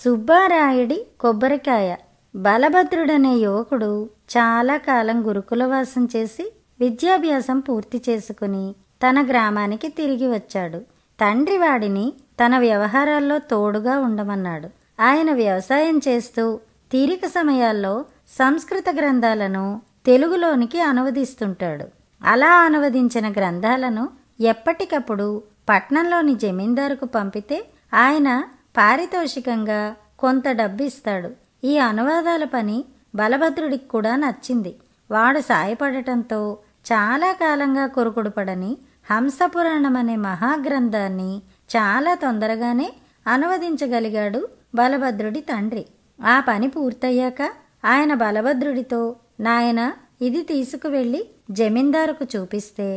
సుబ్బారాయుడి కొబ్బరికాయ బలభద్రుడనే యువకుడు చాలా కాలం గురుకులవాసం చేసి విద్యాభ్యాసం పూర్తి చేసుకుని తన గ్రామానికి తిరిగి వచ్చాడు తండ్రి వాడిని తన వ్యవహారాల్లో తోడుగా ఉండమన్నాడు ఆయన వ్యవసాయం చేస్తూ తీరిక సమయాల్లో సంస్కృత గ్రంథాలను తెలుగులోనికి అనువదిస్తుంటాడు అలా అనువదించిన గ్రంథాలను ఎప్పటికప్పుడు పట్నంలోని జమీందారుకు పంపితే ఆయన పారితోషికంగా కొంత డబ్బిస్తాడు ఈ అనువాదాల పని బలభద్రుడికి కూడా నచ్చింది వాడు సాయపడటంతో చాలా కాలంగా కొరుకుడుపడని హంసపురాణం అనే మహాగ్రంథాన్ని చాలా తొందరగానే అనువదించగలిగాడు బలభద్రుడి తండ్రి ఆ పని పూర్తయ్యాక ఆయన బలభద్రుడితో నాయన ఇది తీసుకువెళ్ళి జమీందారుకు చూపిస్తే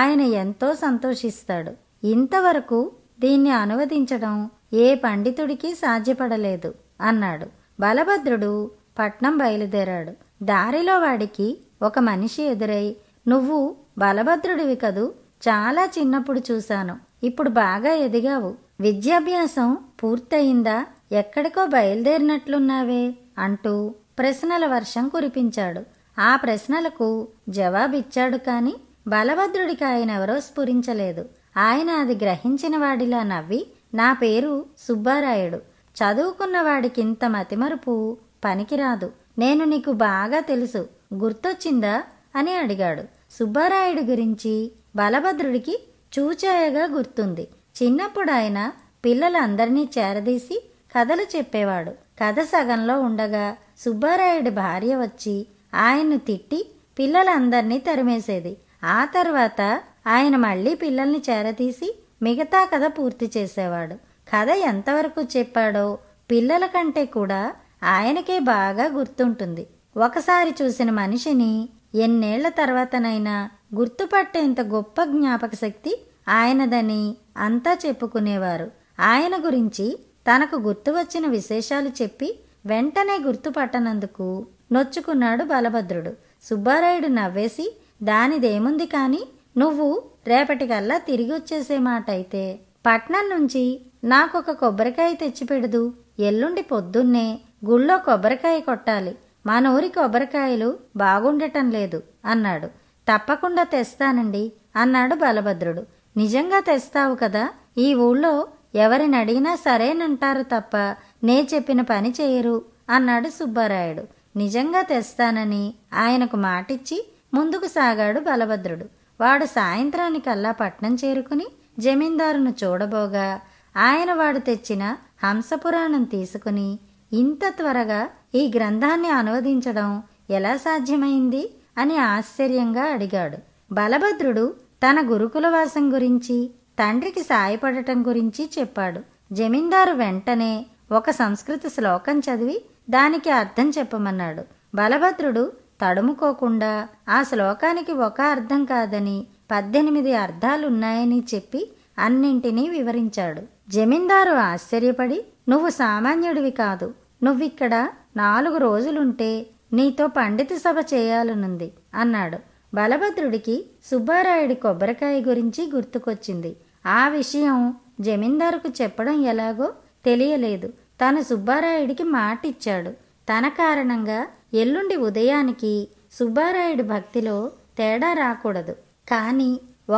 ఆయన ఎంతో సంతోషిస్తాడు ఇంతవరకు దీన్ని అనువదించడం ఏ పండితుడికి సాధ్యపడలేదు అన్నాడు బలభద్రుడు పట్నం బయలుదేరాడు దారిలో వాడికి ఒక మనిషి ఎదురై నువ్వు బలభద్రుడివి కదూ చాలా చిన్నప్పుడు చూశాను ఇప్పుడు బాగా ఎదిగావు విద్యాభ్యాసం పూర్తయిందా ఎక్కడికో బయలుదేరినట్లున్నావే అంటూ ప్రశ్నల వర్షం కురిపించాడు ఆ ప్రశ్నలకు జవాబిచ్చాడు కాని బలభద్రుడికి ఆయన ఎవరో స్ఫురించలేదు ఆయన అది గ్రహించిన వాడిలా నవ్వి నా పేరు సుబ్బారాయుడు చదువుకున్నవాడికి ఇంత మతిమరుపు పనికిరాదు నేను నీకు బాగా తెలుసు గుర్తొచ్చిందా అని అడిగాడు సుబ్బారాయుడు గురించి బలభద్రుడికి చూచాయగా గుర్తుంది చిన్నప్పుడు ఆయన పిల్లలందరినీ చేరదీసి కథలు చెప్పేవాడు కథ సగంలో ఉండగా సుబ్బారాయుడి భార్య వచ్చి ఆయన్ను తిట్టి పిల్లలందరినీ తరిమేసేది ఆ తర్వాత ఆయన మళ్ళీ పిల్లల్ని చేరదీసి మిగతా కథ పూర్తి చేసేవాడు కథ ఎంతవరకు చెప్పాడో పిల్లల కంటే కూడా ఆయనకే బాగా గుర్తుంటుంది ఒకసారి చూసిన మనిషిని ఎన్నేళ్ల తర్వాతనైనా గుర్తుపట్టేంత గొప్ప జ్ఞాపక శక్తి ఆయనదని అంతా చెప్పుకునేవారు ఆయన గురించి తనకు గుర్తు వచ్చిన విశేషాలు చెప్పి వెంటనే గుర్తుపట్టనందుకు నొచ్చుకున్నాడు బలభద్రుడు సుబ్బారాయుడు నవ్వేసి దానిదేముంది కానీ నువ్వు రేపటికల్లా తిరిగి వచ్చేసే మాట అయితే పట్నం నుంచి నాకొక కొబ్బరికాయ తెచ్చిపెడుదు ఎల్లుండి పొద్దున్నే గుళ్ళో కొబ్బరికాయ కొట్టాలి మా నూరి కొబ్బరికాయలు బాగుండటం లేదు అన్నాడు తప్పకుండా తెస్తానండి అన్నాడు బలభద్రుడు నిజంగా తెస్తావు కదా ఈ ఊళ్ళో ఎవరిని అడిగినా సరేనంటారు తప్ప నే చెప్పిన పని చేయరు అన్నాడు సుబ్బారాయుడు నిజంగా తెస్తానని ఆయనకు మాటిచ్చి ముందుకు సాగాడు బలభద్రుడు వాడు సాయంత్రానికల్లా పట్నం చేరుకుని జమీందారును చూడబోగా ఆయన వాడు తెచ్చిన హంసపురాణం తీసుకుని ఇంత త్వరగా ఈ గ్రంథాన్ని అనువదించడం ఎలా సాధ్యమైంది అని ఆశ్చర్యంగా అడిగాడు బలభద్రుడు తన గురుకులవాసం గురించి తండ్రికి సాయపడటం గురించి చెప్పాడు జమీందారు వెంటనే ఒక సంస్కృత శ్లోకం చదివి దానికి అర్థం చెప్పమన్నాడు బలభద్రుడు తడుముకోకుండా ఆ శ్లోకానికి ఒక అర్థం కాదని పద్దెనిమిది అర్థాలున్నాయని చెప్పి అన్నింటినీ వివరించాడు జమీందారు ఆశ్చర్యపడి నువ్వు సామాన్యుడివి కాదు నువ్విక్కడ నాలుగు రోజులుంటే నీతో పండిత సభ చేయాలనుంది అన్నాడు బలభద్రుడికి సుబ్బారాయుడి కొబ్బరికాయ గురించి గుర్తుకొచ్చింది ఆ విషయం జమీందారుకు చెప్పడం ఎలాగో తెలియలేదు తను సుబ్బారాయుడికి మాటిచ్చాడు తన కారణంగా ఎల్లుండి ఉదయానికి సుబ్బారాయుడు భక్తిలో తేడా రాకూడదు కానీ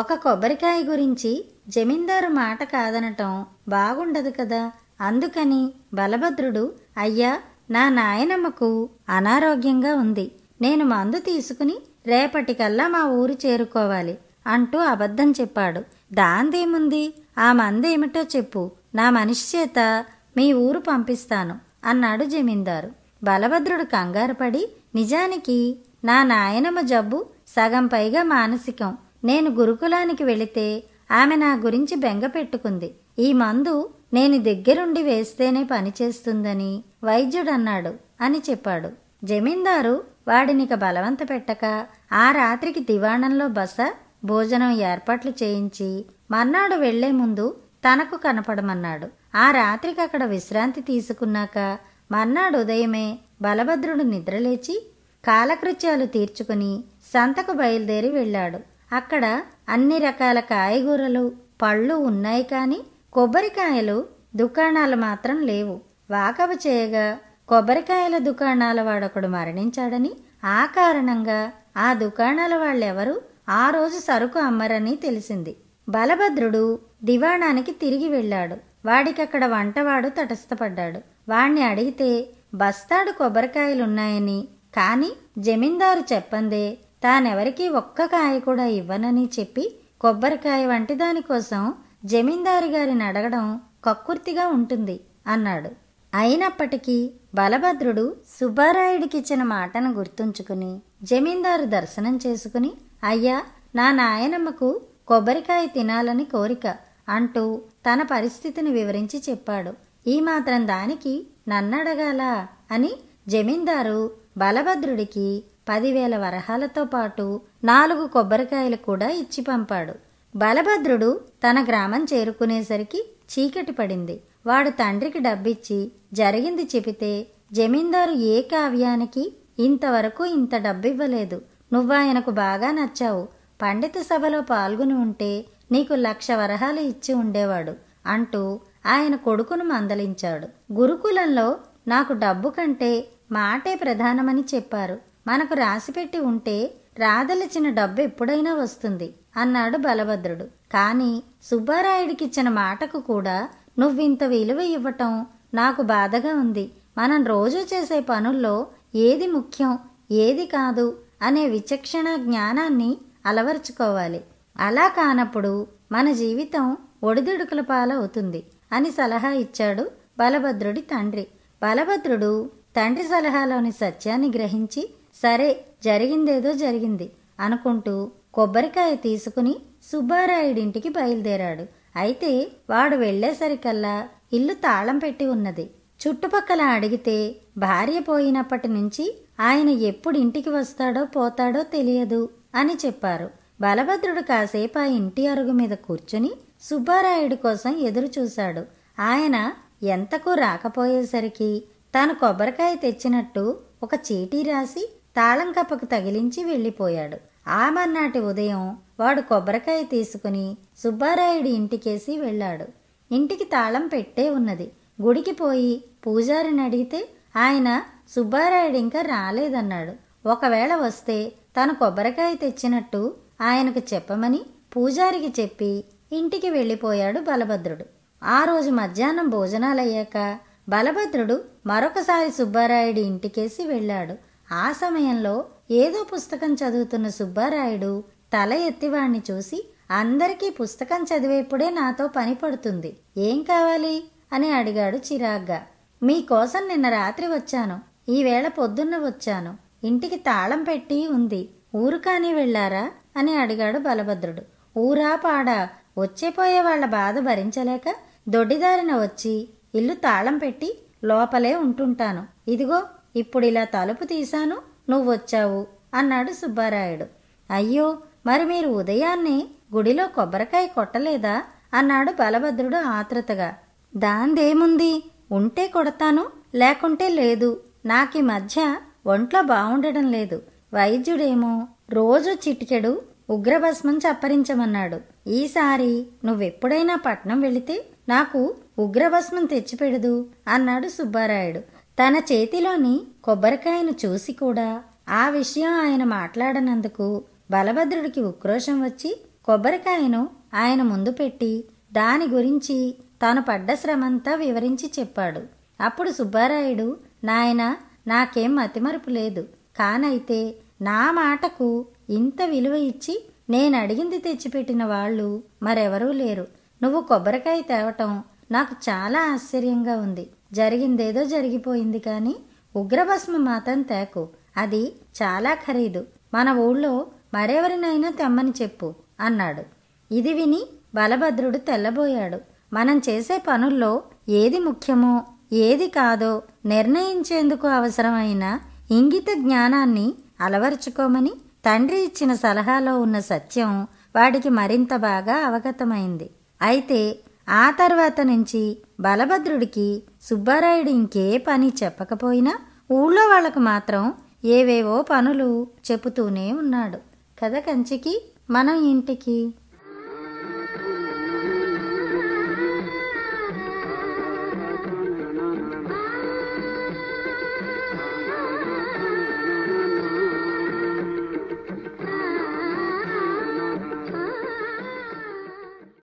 ఒక కొబ్బరికాయ గురించి జమీందారు మాట కాదనటం బాగుండదు కదా అందుకని బలభద్రుడు అయ్యా నా నాయనమ్మకు అనారోగ్యంగా ఉంది నేను మందు తీసుకుని రేపటికల్లా మా ఊరు చేరుకోవాలి అంటూ అబద్ధం చెప్పాడు దాందేముంది ఆ మందేమిటో చెప్పు నా మనిషి చేత మీ ఊరు పంపిస్తాను అన్నాడు జమీందారు బలభద్రుడు కంగారుపడి నిజానికి నా నాయనమ్మ జబ్బు సగం పైగా మానసికం నేను గురుకులానికి వెళితే ఆమె నా గురించి బెంగ పెట్టుకుంది ఈ మందు నేను దగ్గరుండి వేస్తేనే పనిచేస్తుందని వైద్యుడన్నాడు అని చెప్పాడు జమీందారు వాడినిక బలవంత పెట్టక ఆ రాత్రికి దివాణంలో బస భోజనం ఏర్పాట్లు చేయించి మర్నాడు వెళ్లే ముందు తనకు కనపడమన్నాడు ఆ రాత్రికి అక్కడ విశ్రాంతి తీసుకున్నాక మర్నాడు ఉదయమే బలభద్రుడు నిద్రలేచి కాలకృత్యాలు తీర్చుకుని సంతకు బయలుదేరి వెళ్ళాడు అక్కడ అన్ని రకాల కాయగూరలు పళ్ళు ఉన్నాయి కానీ కొబ్బరికాయలు దుకాణాలు మాత్రం లేవు వాకబు చేయగా కొబ్బరికాయల దుకాణాల వాడొకడు మరణించాడని ఆ కారణంగా ఆ దుకాణాల వాళ్ళెవరు ఆ రోజు సరుకు అమ్మరని తెలిసింది బలభద్రుడు దివాణానికి తిరిగి వెళ్ళాడు వాడికక్కడ వంటవాడు తటస్థపడ్డాడు వాణ్ణి అడిగితే బస్తాడు కొబ్బరికాయలున్నాయని కానీ జమీందారు చెప్పందే తానెవరికీ ఒక్క కాయ కూడా ఇవ్వనని చెప్పి కొబ్బరికాయ వంటి దానికోసం జమీందారు గారిని అడగడం కక్కుర్తిగా ఉంటుంది అన్నాడు అయినప్పటికీ బలభద్రుడు సుబ్బారాయుడికిచ్చిన మాటను గుర్తుంచుకుని జమీందారు దర్శనం చేసుకుని అయ్యా నా నాయనమ్మకు కొబ్బరికాయ తినాలని కోరిక అంటూ తన పరిస్థితిని వివరించి చెప్పాడు ఈ మాత్రం దానికి నన్నడగాల అని జమీందారు బలభద్రుడికి పదివేల వరహాలతో పాటు నాలుగు కొబ్బరికాయలు కూడా ఇచ్చి పంపాడు బలభద్రుడు తన గ్రామం చేరుకునేసరికి చీకటి పడింది వాడు తండ్రికి డబ్బిచ్చి జరిగింది చెబితే జమీందారు ఏ కావ్యానికి ఇంతవరకు ఇంత డబ్బివ్వలేదు నువ్వాయనకు బాగా నచ్చావు పండిత సభలో పాల్గొని ఉంటే నీకు లక్ష వరహాలు ఇచ్చి ఉండేవాడు అంటూ ఆయన కొడుకును మందలించాడు గురుకులంలో నాకు డబ్బు కంటే మాటే ప్రధానమని చెప్పారు మనకు రాసిపెట్టి ఉంటే రాదలిచిన డబ్బు ఎప్పుడైనా వస్తుంది అన్నాడు బలభద్రుడు కానీ సుబ్బారాయుడికిచ్చిన మాటకు కూడా నువ్వింత విలువ ఇవ్వటం నాకు బాధగా ఉంది మనం రోజు చేసే పనుల్లో ఏది ముఖ్యం ఏది కాదు అనే విచక్షణ జ్ఞానాన్ని అలవర్చుకోవాలి అలా కానప్పుడు మన జీవితం ఒడిదుడుకుల పాలవుతుంది అని సలహా ఇచ్చాడు బలభద్రుడి తండ్రి బలభద్రుడు తండ్రి సలహాలోని సత్యాన్ని గ్రహించి సరే జరిగిందేదో జరిగింది అనుకుంటూ కొబ్బరికాయ తీసుకుని సుబ్బారాయుడింటికి బయలుదేరాడు అయితే వాడు వెళ్లేసరికల్లా ఇల్లు తాళం పెట్టి ఉన్నది చుట్టుపక్కల అడిగితే భార్య పోయినప్పటి నుంచి ఆయన ఎప్పుడు ఇంటికి వస్తాడో పోతాడో తెలియదు అని చెప్పారు బలభద్రుడు కాసేపు ఆ ఇంటి అరుగు మీద కూర్చుని సుబ్బారాయుడి కోసం ఎదురుచూశాడు ఆయన ఎంతకు రాకపోయేసరికి తాను కొబ్బరికాయ తెచ్చినట్టు ఒక చీటీ రాసి తాళం కప్పకు తగిలించి వెళ్ళిపోయాడు ఆ మర్నాటి ఉదయం వాడు కొబ్బరికాయ తీసుకుని సుబ్బారాయుడి ఇంటికేసి వెళ్ళాడు ఇంటికి తాళం పెట్టే ఉన్నది గుడికి పోయి పూజారిని అడిగితే ఆయన సుబ్బారాయుడు ఇంకా రాలేదన్నాడు ఒకవేళ వస్తే తను కొబ్బరికాయ తెచ్చినట్టు ఆయనకు చెప్పమని పూజారికి చెప్పి ఇంటికి వెళ్ళిపోయాడు బలభద్రుడు ఆ రోజు మధ్యాహ్నం భోజనాలయ్యాక బలభద్రుడు మరొకసారి సుబ్బారాయుడి ఇంటికేసి వెళ్ళాడు ఆ సమయంలో ఏదో పుస్తకం చదువుతున్న సుబ్బారాయుడు తల ఎత్తివాణ్ణి చూసి అందరికీ పుస్తకం చదివేప్పుడే నాతో పని పడుతుంది ఏం కావాలి అని అడిగాడు చిరాగ్గా మీకోసం నిన్న రాత్రి వచ్చాను ఈవేళ పొద్దున్న వచ్చాను ఇంటికి తాళం పెట్టి ఉంది ఊరు కానీ వెళ్ళారా అని అడిగాడు బలభద్రుడు ఊరా పాడా వచ్చేపోయే వాళ్ల బాధ భరించలేక దొడ్డిదారిన వచ్చి ఇల్లు తాళం పెట్టి లోపలే ఉంటుంటాను ఇదిగో ఇప్పుడు ఇలా తలుపు తీశాను నువ్వొచ్చావు అన్నాడు సుబ్బారాయుడు అయ్యో మరి మీరు ఉదయాన్నే గుడిలో కొబ్బరికాయ కొట్టలేదా అన్నాడు బలభద్రుడు ఆతృతగా దాందేముంది ఉంటే కొడతాను లేకుంటే లేదు నాకి మధ్య ఒంట్లో బావుండడం లేదు వైద్యుడేమో రోజు చిటికెడు ఉగ్రభస్మం చప్పరించమన్నాడు ఈసారి నువ్వెప్పుడైనా పట్నం వెళితే నాకు ఉగ్రభస్మం తెచ్చిపెడదు అన్నాడు సుబ్బారాయుడు తన చేతిలోని కొబ్బరికాయను చూసి కూడా ఆ విషయం ఆయన మాట్లాడనందుకు బలభద్రుడికి ఉక్రోషం వచ్చి కొబ్బరికాయను ఆయన ముందు పెట్టి దాని గురించి తాను పడ్డ శ్రమంతా వివరించి చెప్పాడు అప్పుడు సుబ్బారాయుడు నాయన నాకేం మతిమరుపు లేదు కానైతే నా మాటకు ఇంత విలువ ఇచ్చి నేను అడిగింది తెచ్చిపెట్టిన వాళ్ళు మరెవరూ లేరు నువ్వు కొబ్బరికాయ తేవటం నాకు చాలా ఆశ్చర్యంగా ఉంది జరిగిందేదో జరిగిపోయింది కానీ ఉగ్రభస్మ మాత్రం తేకు అది చాలా ఖరీదు మన ఊళ్ళో మరెవరినైనా తెమ్మని చెప్పు అన్నాడు ఇది విని బలభద్రుడు తెల్లబోయాడు మనం చేసే పనుల్లో ఏది ముఖ్యమో ఏది కాదో నిర్ణయించేందుకు అవసరమైన ఇంగిత జ్ఞానాన్ని అలవరుచుకోమని తండ్రి ఇచ్చిన సలహాలో ఉన్న సత్యం వాడికి మరింత బాగా అవగతమైంది అయితే ఆ తర్వాత నుంచి బలభద్రుడికి సుబ్బారాయుడు ఇంకే పని చెప్పకపోయినా ఊళ్ళో వాళ్ళకు మాత్రం ఏవేవో పనులు చెబుతూనే ఉన్నాడు కథ కంచికి మనం ఇంటికి